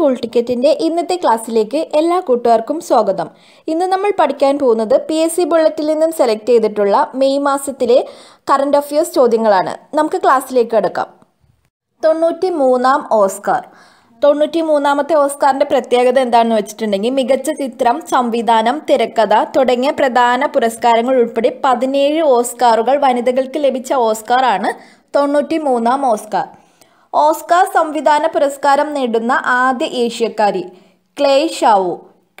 whole ടിക്കറ്റിൻ്റെ ഇന്നത്തെ ക്ലാസ്സിലേക്ക് എല്ലാ കൂട്ടുകാർക്കും സ്വാഗതം ഇന്ന് നമ്മൾ പഠിക്കാൻ പോകുന്നത് പി എസ് സി ബുള്ളറ്റിൽ നിന്നും സെലക്ട് ചെയ്തിട്ടുള്ള മെയ് മാസത്തിലെ കറണ്ട് അഫയേഴ്സ് ചോദ്യങ്ങളാണ് നമുക്ക് ക്ലാസ്സിലേക്ക് എടുക്കാം തൊണ്ണൂറ്റി മൂന്നാം ഓസ്കാർ തൊണ്ണൂറ്റി മൂന്നാമത്തെ ഓസ്കാറിൻ്റെ പ്രത്യേകത എന്താണെന്ന് വെച്ചിട്ടുണ്ടെങ്കിൽ മികച്ച ചിത്രം സംവിധാനം തിരക്കഥ തുടങ്ങിയ പ്രധാന പുരസ്കാരങ്ങൾ ഉൾപ്പെടെ പതിനേഴ് ഓസ്കാറുകൾ വനിതകൾക്ക് ലഭിച്ച ഓസ്കാറാണ് തൊണ്ണൂറ്റി മൂന്നാം ഓസ്കാർ ഓസ്കാർ സംവിധാന പുരസ്കാരം നേടുന്ന ആദ്യ ഏഷ്യക്കാരി ക്ലേ ഷാവോ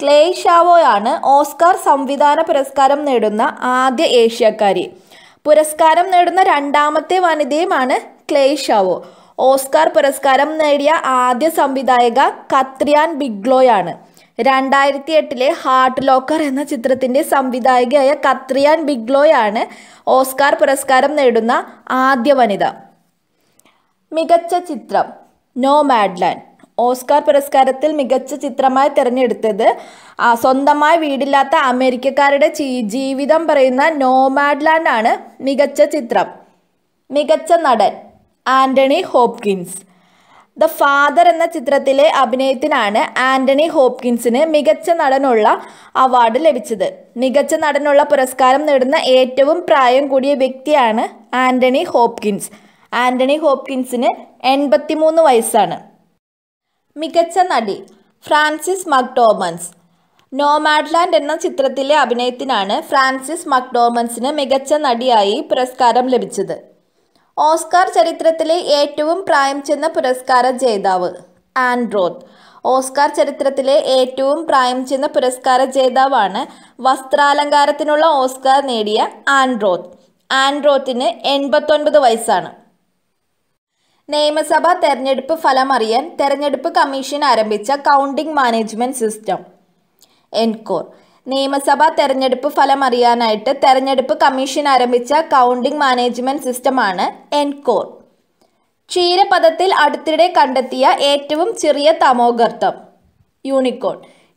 ഷാവോ ഷാവോയാണ് ഓസ്കാർ സംവിധാന പുരസ്കാരം നേടുന്ന ആദ്യ ഏഷ്യക്കാരി പുരസ്കാരം നേടുന്ന രണ്ടാമത്തെ വനിതയുമാണ് ക്ലേ ഷാവോ ഓസ്കാർ പുരസ്കാരം നേടിയ ആദ്യ സംവിധായക കത്രിയാൻ ബിഗ്ലോയാണ് രണ്ടായിരത്തി എട്ടിലെ ഹാർട്ട് ലോക്കർ എന്ന ചിത്രത്തിൻ്റെ സംവിധായകയായ കത്രിയാൻ ബിഗ്ലോയാണ് ഓസ്കാർ പുരസ്കാരം നേടുന്ന ആദ്യ വനിത മികച്ച ചിത്രം നോ മാഡ്ലാൻഡ് ഓസ്കാർ പുരസ്കാരത്തിൽ മികച്ച ചിത്രമായി തിരഞ്ഞെടുത്തത് സ്വന്തമായി വീടില്ലാത്ത അമേരിക്കക്കാരുടെ ജീവിതം പറയുന്ന നോമാഡ്ലാൻഡ് ആണ് മികച്ച ചിത്രം മികച്ച നടൻ ആൻ്റണി ഹോപ്കിൻസ് ദ ഫാദർ എന്ന ചിത്രത്തിലെ അഭിനയത്തിനാണ് ആൻ്റണി ഹോപ്കിൻസിന് മികച്ച നടനുള്ള അവാർഡ് ലഭിച്ചത് മികച്ച നടനുള്ള പുരസ്കാരം നേടുന്ന ഏറ്റവും പ്രായം കൂടിയ വ്യക്തിയാണ് ആൻ്റണി ഹോപ്കിൻസ് ആന്റണി ഹോപ്കിൻസിന് എൺപത്തിമൂന്ന് വയസ്സാണ് മികച്ച നടി ഫ്രാൻസിസ് മക്ഡോമൻസ് നോമാഡ്ലാൻഡ് എന്ന ചിത്രത്തിലെ അഭിനയത്തിനാണ് ഫ്രാൻസിസ് മക്ഡോമൻസിന് മികച്ച നടിയായി പുരസ്കാരം ലഭിച്ചത് ഓസ്കാർ ചരിത്രത്തിലെ ഏറ്റവും പ്രായം ചെന്ന പുരസ്കാര ജേതാവ് ആൻഡ്രോത്ത് ഓസ്കാർ ചരിത്രത്തിലെ ഏറ്റവും പ്രായം ചെന്ന പുരസ്കാര ജേതാവാണ് വസ്ത്രാലങ്കാരത്തിനുള്ള ഓസ്കാർ നേടിയ ആൻഡ്രോത്ത് ആൻഡ്രോത്തിന് എൺപത്തൊൻപത് വയസ്സാണ് നിയമസഭാ തെരഞ്ഞെടുപ്പ് ഫലമറിയാൻ തെരഞ്ഞെടുപ്പ് കമ്മീഷൻ ആരംഭിച്ച കൗണ്ടിംഗ് മാനേജ്മെന്റ് സിസ്റ്റം എൻകോർ നിയമസഭാ തെരഞ്ഞെടുപ്പ് ഫലമറിയാനായിട്ട് തെരഞ്ഞെടുപ്പ് കമ്മീഷൻ ആരംഭിച്ച കൗണ്ടിംഗ് മാനേജ്മെന്റ് സിസ്റ്റമാണ് എൻകോർ ക്ഷീരപഥത്തിൽ അടുത്തിടെ കണ്ടെത്തിയ ഏറ്റവും ചെറിയ തമോഗർത്തം യൂണിക്കോൺ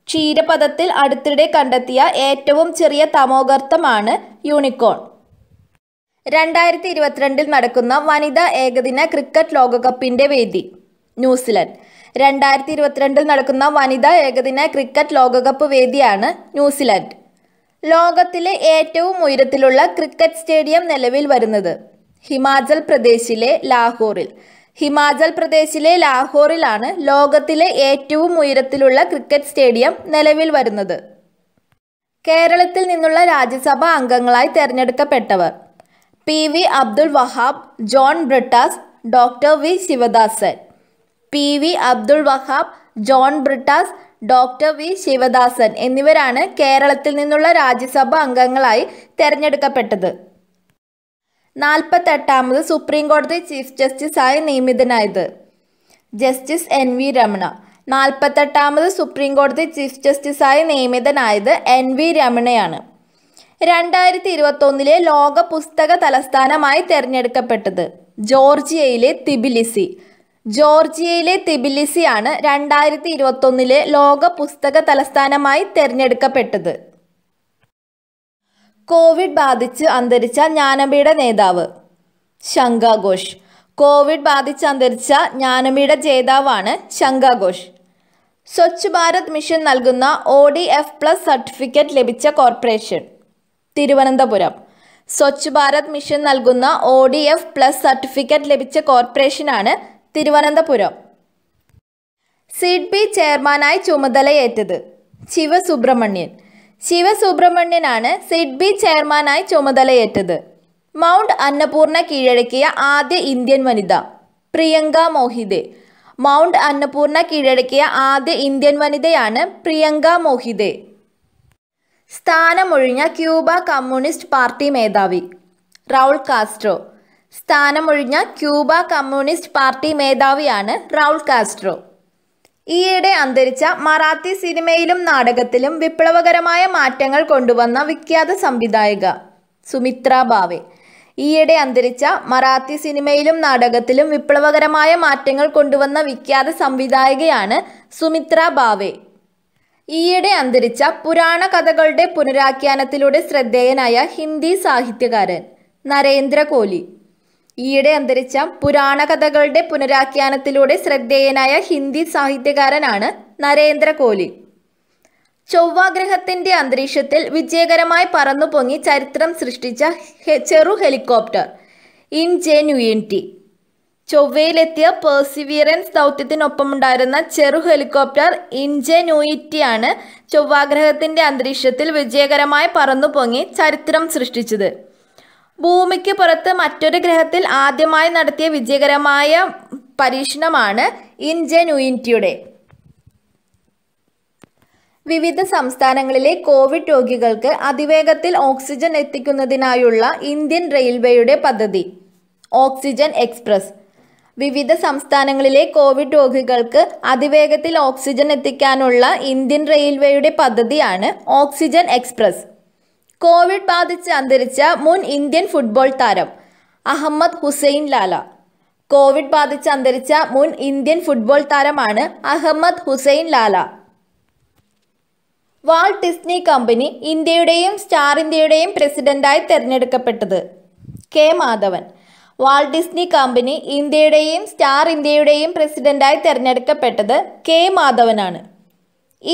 ക്ഷീരപഥത്തിൽ അടുത്തിടെ കണ്ടെത്തിയ ഏറ്റവും ചെറിയ തമോഗർത്തമാണ് യൂണിക്കോൺ രണ്ടായിരത്തി ഇരുപത്തിരണ്ടിൽ നടക്കുന്ന വനിതാ ഏകദിന ക്രിക്കറ്റ് ലോകകപ്പിന്റെ വേദി ന്യൂസിലൻഡ് രണ്ടായിരത്തി ഇരുപത്തിരണ്ടിൽ നടക്കുന്ന വനിതാ ഏകദിന ക്രിക്കറ്റ് ലോകകപ്പ് വേദിയാണ് ന്യൂസിലൻഡ് ലോകത്തിലെ ഏറ്റവും ഉയരത്തിലുള്ള ക്രിക്കറ്റ് സ്റ്റേഡിയം നിലവിൽ വരുന്നത് ഹിമാചൽ പ്രദേശിലെ ലാഹോറിൽ ഹിമാചൽ പ്രദേശിലെ ലാഹോറിലാണ് ലോകത്തിലെ ഏറ്റവും ഉയരത്തിലുള്ള ക്രിക്കറ്റ് സ്റ്റേഡിയം നിലവിൽ വരുന്നത് കേരളത്തിൽ നിന്നുള്ള രാജ്യസഭാ അംഗങ്ങളായി തെരഞ്ഞെടുക്കപ്പെട്ടവർ P V Abdul Wahab John Brittas doctor V Sivadasan P V Abdul Wahab John Brittas doctor V Sivadasan എന്നിവരാണ് കേരളത്തിൽ നിന്നുള്ള രാജ്യസഭ അംഗങ്ങളായി തെരഞ്ഞെടുക്കപ്പെട്ടത് നാൽപ്പത്തെട്ടാമത് സുപ്രീം കോടതി ചീഫ് ജസ്റ്റിസായി നിയമിതനായത് ജസ്റ്റിസ് എൻ വി രമണ നാൽപ്പത്തെട്ടാമത് സുപ്രീം കോടതി ചീഫ് ജസ്റ്റിസായി നിയമിതനായത് എൻ വി രമണയാണ് രണ്ടായിരത്തി ഇരുപത്തൊന്നിലെ ലോക പുസ്തക തലസ്ഥാനമായി തിരഞ്ഞെടുക്കപ്പെട്ടത് ജോർജിയയിലെ തിബിലിസി ജോർജിയയിലെ തിബിലിസി ആണ് രണ്ടായിരത്തി ഇരുപത്തൊന്നിലെ ലോക പുസ്തക തലസ്ഥാനമായി തിരഞ്ഞെടുക്കപ്പെട്ടത് കോവിഡ് ബാധിച്ച് അന്തരിച്ച ജ്ഞാനപീഠ നേതാവ് ശങ്കാഘോഷ് കോവിഡ് ബാധിച്ച് അന്തരിച്ച ജ്ഞാനപീഠ ജേതാവാണ് ശങ്കാഘോഷ് സ്വച്ഛ് ഭാരത് മിഷൻ നൽകുന്ന O D F plus certificate ലഭിച്ച കോർപ്പറേഷൻ തിരുവനന്തപുരം സ്വച്ഛ് ഭാരത് മിഷൻ നൽകുന്ന O D F plus certificate ലഭിച്ച കോർപ്പറേഷനാണ് തിരുവനന്തപുരം സീഡ് ബി ചെയർമാനായി ചുമതലയേറ്റത് ശിവസുബ്രഹ്മണ്യൻ ശിവസുബ്രഹ്മണ്യനാണ് സിഡ് ബി ചെയർമാനായി ചുമതലയേറ്റത് മൗണ്ട് അന്നപൂർണ കീഴടക്കിയ ആദ്യ ഇന്ത്യൻ വനിത പ്രിയങ്ക മോഹിതെ മൗണ്ട് അന്നപൂർണ കീഴടക്കിയ ആദ്യ ഇന്ത്യൻ വനിതയാണ് പ്രിയങ്ക മോഹിതെ സ്ഥാനമൊഴിഞ്ഞ ക്യൂബ കമ്മ്യൂണിസ്റ്റ് പാർട്ടി മേധാവി റൗൾ കാസ്ട്രോ സ്ഥാനമൊഴിഞ്ഞ ക്യൂബ കമ്മ്യൂണിസ്റ്റ് പാർട്ടി മേധാവിയാണ് റൗൾ കാസ്ട്രോ ഈയിടെ അന്തരിച്ച മറാത്തി സിനിമയിലും നാടകത്തിലും വിപ്ലവകരമായ മാറ്റങ്ങൾ കൊണ്ടുവന്ന വിഖ്യാത സംവിധായക സുമിത്ര ഭാവെ ഈയിടെ അന്തരിച്ച മറാത്തി സിനിമയിലും നാടകത്തിലും വിപ്ലവകരമായ മാറ്റങ്ങൾ കൊണ്ടുവന്ന വിഖ്യാത സംവിധായകയാണ് സുമിത്ര ഭാവെ ഈയിടെ അന്തരിച്ച പുരാണ കഥകളുടെ പുനരാഖ്യാനത്തിലൂടെ ശ്രദ്ധേയനായ ഹിന്ദി സാഹിത്യകാരൻ നരേന്ദ്ര കോലി ഈയിടെ അന്തരിച്ച പുരാണ കഥകളുടെ പുനരാഖ്യാനത്തിലൂടെ ശ്രദ്ധേയനായ ഹിന്ദി സാഹിത്യകാരനാണ് നരേന്ദ്ര കോലി ചൊവ്വാഗ്രഹത്തിന്റെ അന്തരീക്ഷത്തിൽ വിജയകരമായി പറന്നു പൊങ്ങി ചരിത്രം സൃഷ്ടിച്ച ചെറു ഹെലികോപ്റ്റർ ഇൻ ജെന്യുയിൻ ടി ചൊവ്വയിലെത്തിയ പേഴ്സിവിയറൻസ് ദൗത്യത്തിനൊപ്പമുണ്ടായിരുന്ന ചെറു ഹെലികോപ്റ്റർ ഇൻജെന്യൂയിറ്റിയാണ് ചൊവ്വാഗ്രഹത്തിന്റെ അന്തരീക്ഷത്തിൽ വിജയകരമായി പറന്നുപൊങ്ങി ചരിത്രം സൃഷ്ടിച്ചത് ഭൂമിക്ക് പുറത്ത് മറ്റൊരു ഗ്രഹത്തിൽ ആദ്യമായി നടത്തിയ വിജയകരമായ പരീക്ഷണമാണ് ഇൻജെന്യൂയിറ്റിയുടെ വിവിധ സംസ്ഥാനങ്ങളിലെ കോവിഡ് രോഗികൾക്ക് അതിവേഗത്തിൽ ഓക്സിജൻ എത്തിക്കുന്നതിനായുള്ള ഇന്ത്യൻ റെയിൽവേയുടെ പദ്ധതി ഓക്സിജൻ എക്സ്പ്രസ് വിവിധ സംസ്ഥാനങ്ങളിലെ കോവിഡ് രോഗികൾക്ക് അതിവേഗത്തിൽ ഓക്സിജൻ എത്തിക്കാനുള്ള ഇന്ത്യൻ റെയിൽവേയുടെ പദ്ധതിയാണ് ഓക്സിജൻ എക്സ്പ്രസ് കോവിഡ് ബാധിച്ച് അന്തരിച്ച മുൻ ഇന്ത്യൻ ഫുട്ബോൾ താരം അഹമ്മദ് ഹുസൈൻ ലാല കോവിഡ് ബാധിച്ച് അന്തരിച്ച മുൻ ഇന്ത്യൻ ഫുട്ബോൾ താരമാണ് Ahmed Hussain Lala Walt Disney company ഇന്ത്യയുടെയും സ്റ്റാർ ഇന്ത്യയുടെയും പ്രസിഡന്റായി തെരഞ്ഞെടുക്കപ്പെട്ടത് K Madhavan Walt Disney company ഇന്ത്യയുടെയും സ്റ്റാർ ഇന്ത്യയുടെയും പ്രസിഡന്റായി തിരഞ്ഞെടുക്കപ്പെട്ടത് കെ മാധവനാണ്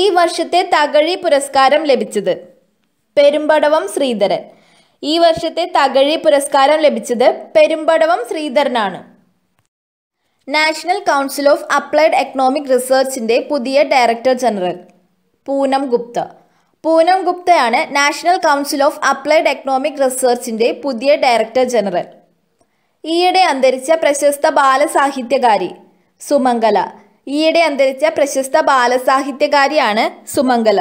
ഈ വർഷത്തെ തകഴി പുരസ്കാരം ലഭിച്ചത് പെരുമ്പടവം ശ്രീധരൻ ഈ വർഷത്തെ തകഴി പുരസ്കാരം ലഭിച്ചത് പെരുമ്പടവം ശ്രീധരനാണ് national council of applied economic റിസർച്ചിൻ്റെ പുതിയ ഡയറക്ടർ ജനറൽ പൂനം ഗുപ്ത പൂനം ഗുപ്തയാണ് national council of applied economic റിസർച്ചിൻ്റെ പുതിയ ഡയറക്ടർ ജനറൽ ഈയിടെ അന്തരിച്ച പ്രശസ്ത ബാലസാഹിത്യകാരി സുമംഗല ഈയിടെ അന്തരിച്ച പ്രശസ്ത ബാലസാഹിത്യകാരിയാണ് സുമംഗല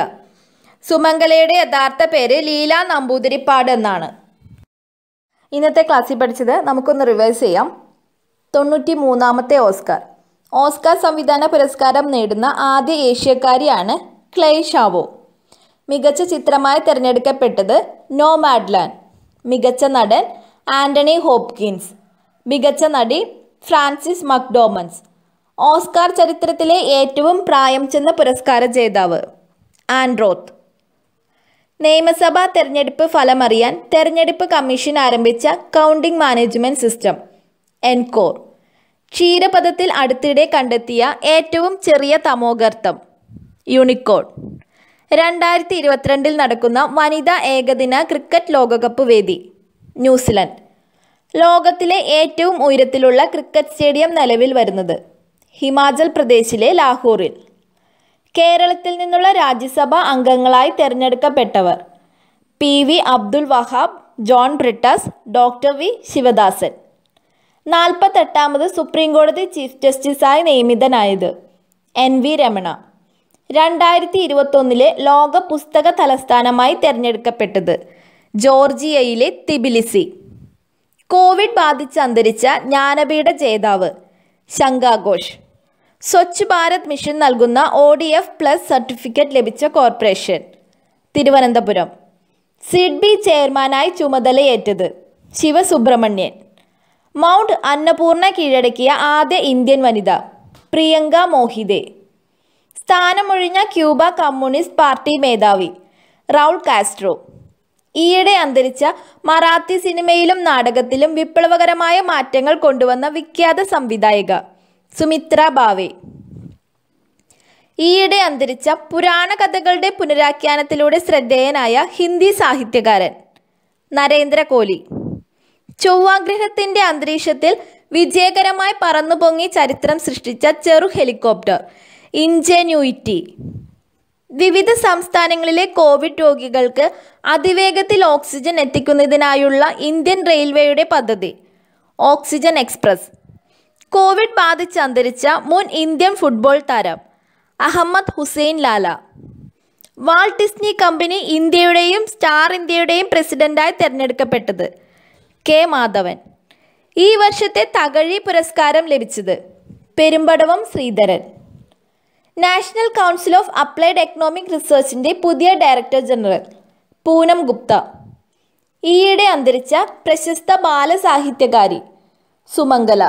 സുമംഗലയുടെ യഥാർത്ഥ പേര് ലീല നമ്പൂതിരിപ്പാട് എന്നാണ് ഇന്നത്തെ ക്ലാസ്സിൽ പഠിച്ചത് നമുക്കൊന്ന് റിവേഴ്സ് ചെയ്യാം തൊണ്ണൂറ്റി മൂന്നാമത്തെ ഓസ്കാർ ഓസ്കാർ സംവിധാന പുരസ്കാരം നേടുന്ന ആദ്യ ഏഷ്യക്കാരിയാണ് ക്ലേ ഷാവോ മികച്ച ചിത്രമായി തിരഞ്ഞെടുക്കപ്പെട്ടത് നോ മാഡ്ലാൻ മികച്ച നടൻ ആന്റണി ഹോപ്കിൻസ് മികച്ച നടി ഫ്രാൻസിസ് മക്ഡോമൻസ് ഓസ്കാർ ചരിത്രത്തിലെ ഏറ്റവും പ്രായം ചെന്ന പുരസ്കാര ജേതാവ് ആൻഡ്രോത്ത് നിയമസഭാ തെരഞ്ഞെടുപ്പ് ഫലമറിയാൻ തെരഞ്ഞെടുപ്പ് കമ്മീഷൻ ആരംഭിച്ച കൗണ്ടിംഗ് മാനേജ്മെന്റ് സിസ്റ്റം എൻകോർ ക്ഷീരപഥത്തിൽ അടുത്തിടെ കണ്ടെത്തിയ ഏറ്റവും ചെറിയ തമോഗർത്തം യൂണിക്കോൺ രണ്ടായിരത്തി ഇരുപത്തിരണ്ടിൽ നടക്കുന്ന വനിതാ ഏകദിന ക്രിക്കറ്റ് ലോകകപ്പ് വേദി ന്യൂസിലൻഡ് ലോകത്തിലെ ഏറ്റവും ഉയരത്തിലുള്ള ക്രിക്കറ്റ് സ്റ്റേഡിയം നിലവിൽ വരുന്നത് ഹിമാചൽ പ്രദേശിലെ ലാഹോറിൽ കേരളത്തിൽ നിന്നുള്ള രാജ്യസഭാ അംഗങ്ങളായി തിരഞ്ഞെടുക്കപ്പെട്ടവർ P V Abdul Wahab John Brittas doctor V Sivadasan നാൽപ്പത്തെട്ടാമത് സുപ്രീം കോടതി ചീഫ് ജസ്റ്റിസായി നിയമിതനായത് എൻ വി രമണ രണ്ടായിരത്തി ഇരുപത്തൊന്നിലെ ലോക പുസ്തക തലസ്ഥാനമായി തിരഞ്ഞെടുക്കപ്പെട്ടത് ജോർജിയയിലെ തിബിലിസി കോവിഡ് ബാധിച്ച് അന്തരിച്ച ജ്ഞാനപീഠ ജേതാവ് ശങ്കാഘോഷ് സ്വച്ഛ് ഭാരത് മിഷൻ നൽകുന്ന O D F plus certificate ലഭിച്ച കോർപ്പറേഷൻ തിരുവനന്തപുരം സിഡ്ബി ചെയർമാനായി ചുമതലയേറ്റത് ശിവസുബ്രഹ്മണ്യൻ മൗണ്ട് അന്നപൂർണ കീഴടക്കിയ ആദ്യ ഇന്ത്യൻ വനിത പ്രിയങ്ക മോഹിതേ സ്ഥാനമൊഴിഞ്ഞ ക്യൂബ കമ്മ്യൂണിസ്റ്റ് പാർട്ടി മേധാവി റൗൾ കാസ്ട്രോ ഈയിടെ അന്തരിച്ച മറാത്തി സിനിമയിലും നാടകത്തിലും വിപ്ലവകരമായ മാറ്റങ്ങൾ കൊണ്ടുവന്ന വിഖ്യാത സംവിധായിക സുമിത്ര ഭാവെ ഈയിടെ അന്തരിച്ച പുരാണ കഥകളുടെ പുനരാഖ്യാനത്തിലൂടെ ശ്രദ്ധേയനായ ഹിന്ദി സാഹിത്യകാരൻ നരേന്ദ്ര കോലി ചൊവ്വാഗ്രഹത്തിന്റെ അന്തരീക്ഷത്തിൽ വിജയകരമായി പറന്നുപൊങ്ങി ചരിത്രം സൃഷ്ടിച്ച ചെറു ഹെലികോപ്റ്റർ ഇൻജെന്യൂയിറ്റി വിവിധ സംസ്ഥാനങ്ങളിലെ കോവിഡ് രോഗികൾക്ക് അതിവേഗത്തിൽ ഓക്സിജൻ എത്തിക്കുന്നതിനായുള്ള ഇന്ത്യൻ റെയിൽവേയുടെ പദ്ധതി ഓക്സിജൻ എക്സ്പ്രസ് കോവിഡ് ബാധിച്ച് അന്തരിച്ച മുൻ ഇന്ത്യൻ ഫുട്ബോൾ താരം Ahmed Hussain Lala Walt Disney company ഇന്ത്യയുടെയും സ്റ്റാർ ഇന്ത്യയുടെയും പ്രസിഡന്റായി തിരഞ്ഞെടുക്കപ്പെട്ടത് കെ മാധവൻ ഈ വർഷത്തെ തകഴി പുരസ്കാരം ലഭിച്ചത് Perumbadavam Sreedharan national council of applied economic റിസർച്ചിൻ്റെ പുതിയ ഡയറക്ടർ ജനറൽ പൂനം ഗുപ്ത ഈയിടെ അന്തരിച്ച പ്രശസ്ത ബാലസാഹിത്യകാരി സുമംഗല